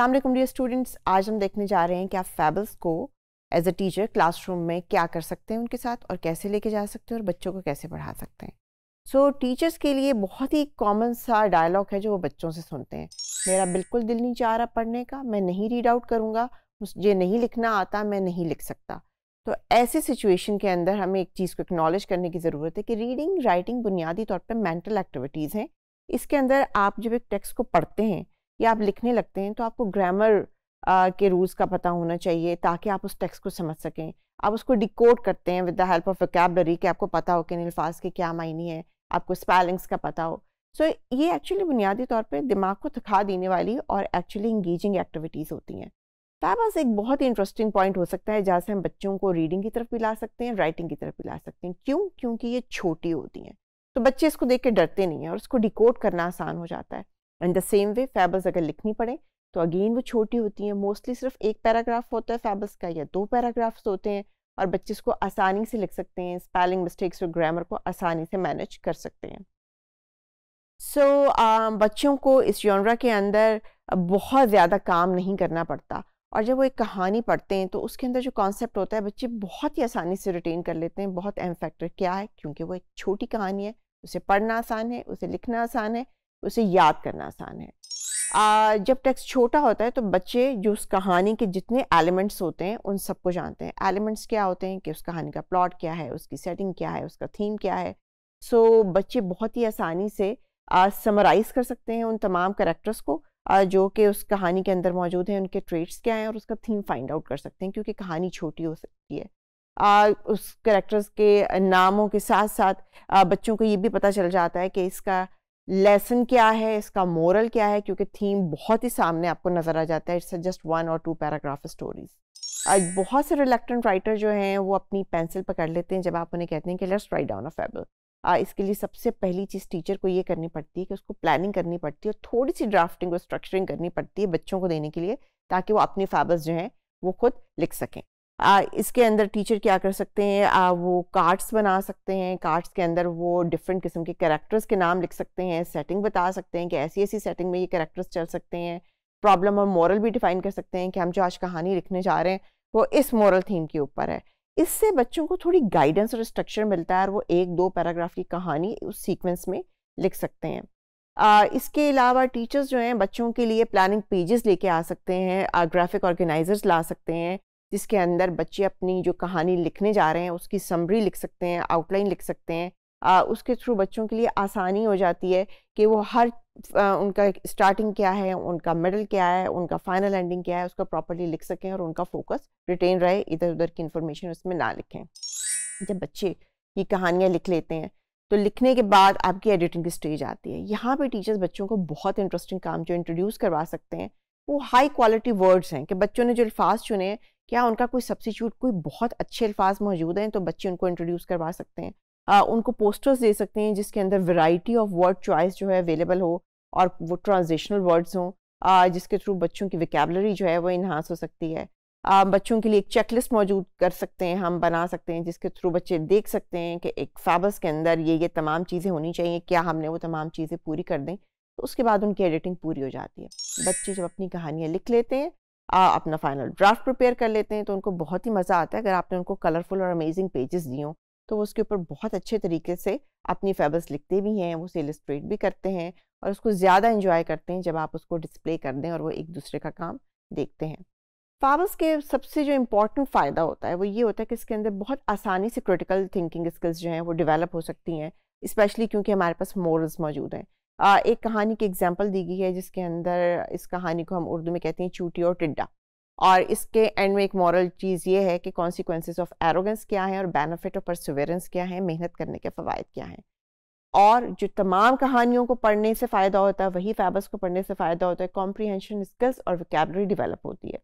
Aslam dear students आज हम देखने जा रहे हैं कि आप फैबल्स को एज अ टीचर क्लासरूम में क्या कर सकते हैं उनके साथ और कैसे लेके जा सकते हैं और बच्चों को कैसे पढ़ा सकते हैं सो so, टीचर्स के लिए बहुत ही कॉमन सा डायलॉग है जो वो बच्चों से सुनते हैं मेरा बिल्कुल दिल नहीं चाह रहा पढ़ने का मैं नहीं रीड आउट करूँगा मुझे नहीं लिखना आता मैं नहीं लिख सकता तो ऐसे सिचुएशन के अंदर हमें एक चीज़ को एक्नॉलेज करने की ज़रूरत है कि रीडिंग राइटिंग बुनियादी तौर पर मैंटल एक्टिविटीज़ हैं इसके अंदर आप जब एक टेक्स्ट को पढ़ते हैं या आप लिखने लगते हैं तो आपको ग्रामर के रूल्स का पता होना चाहिए ताकि आप उस टेक्स्ट को समझ सकें आप उसको डिकोड करते हैं with the help of vocabulary कि आपको पता हो कि अल्फाज के क्या मायने हैं आपको स्पेलिंग्स का पता हो सो so, ये एक्चुअली बुनियादी तौर पे दिमाग को थका देने वाली और एक्चुअली इंगेजिंग एक्टिविटीज़ होती हैं फैबस एक बहुत ही इंटरेस्टिंग पॉइंट हो सकता है जहाँ से हम बच्चों को रीडिंग की तरफ भी ला सकते हैं राइटिंग की तरफ भी ला सकते हैं क्यों क्योंकि ये छोटी होती हैं तो बच्चे इसको देख के डरते नहीं हैं और उसको डिकोड करना आसान हो जाता है and the same way fables अगर लिखनी पड़े तो अगेन वो छोटी होती हैं मोस्टली सिर्फ एक पैराग्राफ होता है फैबल्स का या दो पैराग्राफ्स होते हैं और बच्चे इसको आसानी से लिख सकते हैं स्पेलिंग मिस्टेक्स और ग्रामर को आसानी से मैनेज कर सकते हैं सो so, uh, बच्चों को इस योनरा के अंदर बहुत ज़्यादा काम नहीं करना पड़ता और जब वो एक कहानी पढ़ते हैं तो उसके अंदर जो कॉन्सेप्ट होता है बच्चे बहुत ही आसानी से रिटेन कर लेते हैं बहुत एम फैक्टर क्या है क्योंकि वो एक छोटी कहानी है उसे पढ़ना आसान है उसे लिखना आसान है उसे याद करना आसान है आ, जब टेक्स्ट छोटा होता है तो बच्चे जो उस कहानी के जितने एलिमेंट्स होते हैं उन सबको जानते हैं एलिमेंट्स क्या होते हैं कि उस कहानी का प्लॉट क्या है उसकी सेटिंग क्या है उसका थीम क्या है सो so, बच्चे बहुत ही आसानी से समराइज़ कर सकते हैं उन तमाम करेक्टर्स को आ, जो कि उस कहानी के अंदर मौजूद हैं उनके ट्रेट्स क्या हैं और उसका थीम फाइंड आउट कर सकते हैं क्योंकि कहानी छोटी हो सकती है आ, उस करेक्टर्स के नामों के साथ साथ आ, बच्चों को ये भी पता चल जाता है कि इसका लेसन क्या है इसका मोरल क्या है क्योंकि थीम बहुत ही सामने आपको नज़र आ जाता है इट्स जस्ट वन और टू पैराग्राफ स्टोरीज आज बहुत से रिलेक्टेंट राइटर जो हैं वो अपनी पेंसिल पकड़ लेते हैं जब आप उन्हें कहते हैं कि let's write down a fable इसके लिए सबसे पहली चीज़ टीचर को ये करनी पड़ती है कि उसको प्लानिंग करनी पड़ती है और थोड़ी सी ड्राफ्टिंग और स्ट्रक्चरिंग करनी पड़ती है बच्चों को देने के लिए ताकि वो अपनी फेबल्स जो हैं वो खुद लिख सकें आ, इसके अंदर टीचर क्या कर सकते हैं आ, वो कार्ड्स बना सकते हैं कार्ड्स के अंदर वो डिफरेंट किस्म के करेक्टर्स के नाम लिख सकते हैं सेटिंग बता सकते हैं कि ऐसी ऐसी सेटिंग में ये करेक्टर्स चल सकते हैं प्रॉब्लम और मॉरल भी डिफाइन कर सकते हैं कि हम जो आज कहानी लिखने जा रहे हैं वो इस मॉरल थीम के ऊपर है इससे बच्चों को थोड़ी गाइडेंस और स्ट्रक्चर मिलता है और वो एक दो पैराग्राफ की कहानी उस सीक्वेंस में लिख सकते हैं आ, इसके अलावा टीचर्स जो हैं बच्चों के लिए प्लानिंग पेजेस लेके आ सकते हैं ग्राफिक ऑर्गेनाइजर्स ला सकते हैं जिसके अंदर बच्चे अपनी जो कहानी लिखने जा रहे हैं उसकी समरी लिख सकते हैं आउटलाइन लिख सकते हैं आ, उसके थ्रू बच्चों के लिए आसानी हो जाती है कि वो हर आ, उनका स्टार्टिंग क्या है उनका मिडल क्या है उनका फाइनल एंडिंग क्या है उसका प्रॉपरली लिख सकें और उनका फोकस रिटेन रहे इधर उधर की इन्फॉर्मेशन उसमें ना लिखें जब बच्चे ये कहानियाँ लिख लेते हैं तो लिखने के बाद आपकी एडिटिंग की स्टेज आती है यहाँ पे टीचर्स बच्चों को बहुत इंटरेस्टिंग काम जो इंट्रोड्यूस करवा सकते हैं वो हाई क्वालिटी वर्ड्स हैं कि बच्चों ने जो अल्फाज चुने हैं क्या उनका कोई सब्सिट्यूट कोई बहुत अच्छे अल्फाज मौजूद हैं तो बच्चे उनको इंट्रोड्यूस करवा सकते हैं आ, उनको पोस्टर्स दे सकते हैं जिसके अंदर वैरायटी ऑफ वर्ड चॉइस जो है अवेलेबल हो और वो ट्रांजिशनल वर्ड्स हों जिसके थ्रू बच्चों की विकेबलरी जो है वो इन्हांस हो सकती है आ, बच्चों के लिए एक चेकलिस्ट मौजूद कर सकते हैं हम बना सकते हैं जिसके थ्रू बच्चे देख सकते हैं कि एक फैबस के अंदर ये ये तमाम चीज़ें होनी चाहिए क्या हमने वो तमाम चीज़ें पूरी कर दें तो उसके बाद उनकी एडिटिंग पूरी हो जाती है बच्चे जब अपनी कहानियाँ लिख लेते हैं आ, अपना फाइनल ड्राफ्ट प्रिपेयर कर लेते हैं तो उनको बहुत ही मज़ा आता है अगर आपने उनको कलरफुल और अमेजिंग पेजेस दिए हों तो वो उसके ऊपर बहुत अच्छे तरीके से अपनी फेबल्स लिखते भी हैं वो सेलिस्ट्रेट भी करते हैं और उसको ज़्यादा इंजॉय करते हैं जब आप उसको डिस्प्ले कर दें और वो एक दूसरे का काम देखते हैं फावर्स के सबसे जो इम्पॉर्टेंट फ़ायदा होता है वो ये होता है कि इसके अंदर बहुत आसानी से क्रिटिकल थिंकिंग स्किल्स जो हैं वो डिवेलप हो सकती हैं स्पेशली क्योंकि हमारे पास मोरल्स मौजूद हैं आ, एक कहानी की एग्जाम्पल दी गई है जिसके अंदर इस कहानी को हम उर्दू में कहते हैं चूटी और टिड्डा और इसके एंड में एक मॉरल चीज़ ये है कि कॉन्सिक्वेंसेस ऑफ एरोगेंस क्या है और बेनिफिट ऑफ परसवेरेंस क्या है मेहनत करने के फ़वाद क्या हैं और जो तमाम कहानियों को पढ़ने से फ़ायदा होता है वही फैबस को पढ़ने से फ़ायदा होता है कॉम्प्रीहेंशन स्किल्स और वैकेबलरी डिवेलप होती है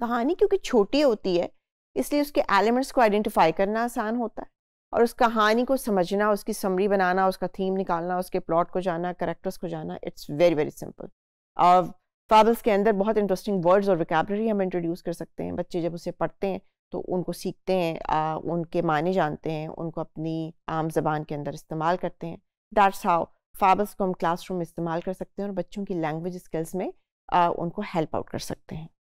कहानी क्योंकि छोटी होती है इसलिए उसके एलिमेंट्स को आइडेंटिफाई करना आसान होता है और उस कहानी को समझना उसकी समरी बनाना उसका थीम निकालना उसके प्लॉट को जाना करेक्टर्स को जाना इट्स वेरी वेरी सिंपल और फाबल्स के अंदर बहुत इंटरेस्टिंग वर्ड्स और वैकेबलरी हम इंट्रोड्यूस कर सकते हैं बच्चे जब उसे पढ़ते हैं तो उनको सीखते हैं आ, उनके माने जानते हैं उनको अपनी आम जबान के अंदर इस्तेमाल करते हैं दैट्स हाउ फाबल्स को हम क्लासरूम में इस्तेमाल कर सकते हैं और बच्चों की लैंग्वेज स्किल्स में आ, उनको हेल्प आउट कर सकते हैं